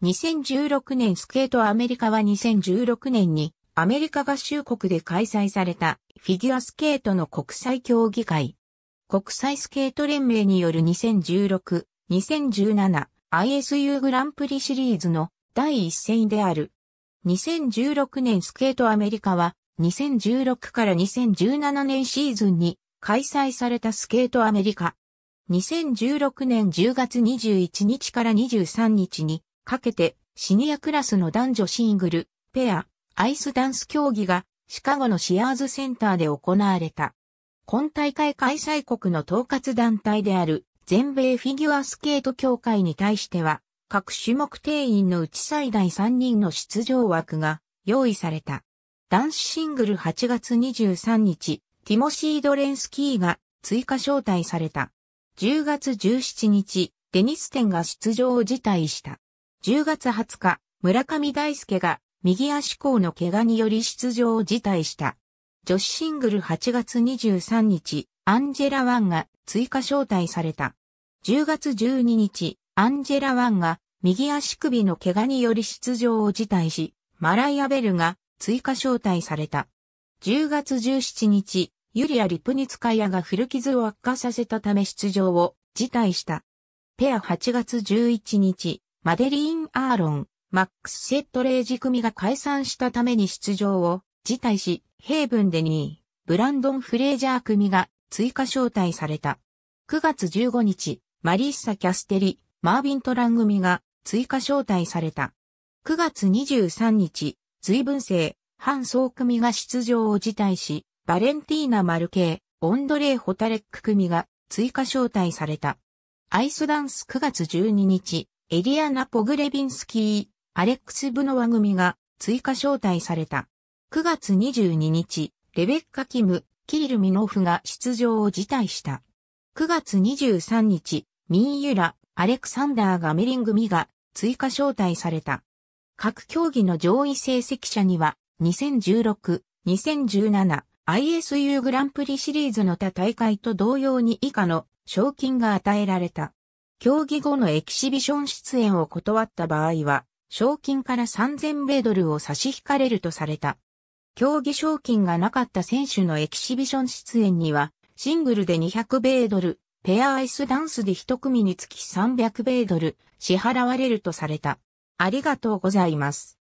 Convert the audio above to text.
2016年スケートアメリカは2016年にアメリカ合衆国で開催されたフィギュアスケートの国際競技会。国際スケート連盟による2016、2017 ISU グランプリシリーズの第一戦である。2016年スケートアメリカは2016から2017年シーズンに開催されたスケートアメリカ。2016年10月21日から23日にかけてシニアクラスの男女シングル、ペア、アイスダンス競技がシカゴのシアーズセンターで行われた。今大会開催国の統括団体である全米フィギュアスケート協会に対しては、各種目定員のうち最大3人の出場枠が用意された。男子シングル8月23日、ティモシー・ドレンスキーが追加招待された。10月17日、デニステンが出場を辞退した。10月20日、村上大輔が右足甲の怪我により出場を辞退した。女子シングル8月23日、アンジェラ・ワンが追加招待された。10月12日、アンジェラ・ワンが右足首の怪我により出場を辞退し、マライア・ベルが追加招待された。10月17日、ユリア・リプニツカヤが古傷を悪化させたため出場を辞退した。ペア8月11日、マデリーン・アーロン、マックス・セットレージ組が解散したために出場を辞退し、ヘーブンで2位、ブランドン・フレージャー組が追加招待された。9月15日、マリッサ・キャステリ、マービン・トラン組が追加招待された。9月23日、随分性、ソー組が出場を辞退し、バレンティーナ・マルケイ、オンドレイ・ホタレック組が追加招待された。アイスダンス9月12日、エリアナ・ポグレビンスキー、アレックス・ブノワ組が追加招待された。9月22日、レベッカ・キム、キール・ミノフが出場を辞退した。9月23日、ミン・ユラ、アレクサンダー・ガメリン組が追加招待された。各競技の上位成績者には、2016、2017、ISU グランプリシリーズの他大会と同様に以下の賞金が与えられた。競技後のエキシビション出演を断った場合は、賞金から3000米ドルを差し引かれるとされた。競技賞金がなかった選手のエキシビション出演には、シングルで200米ドル、ペアアイスダンスで一組につき300米ドル支払われるとされた。ありがとうございます。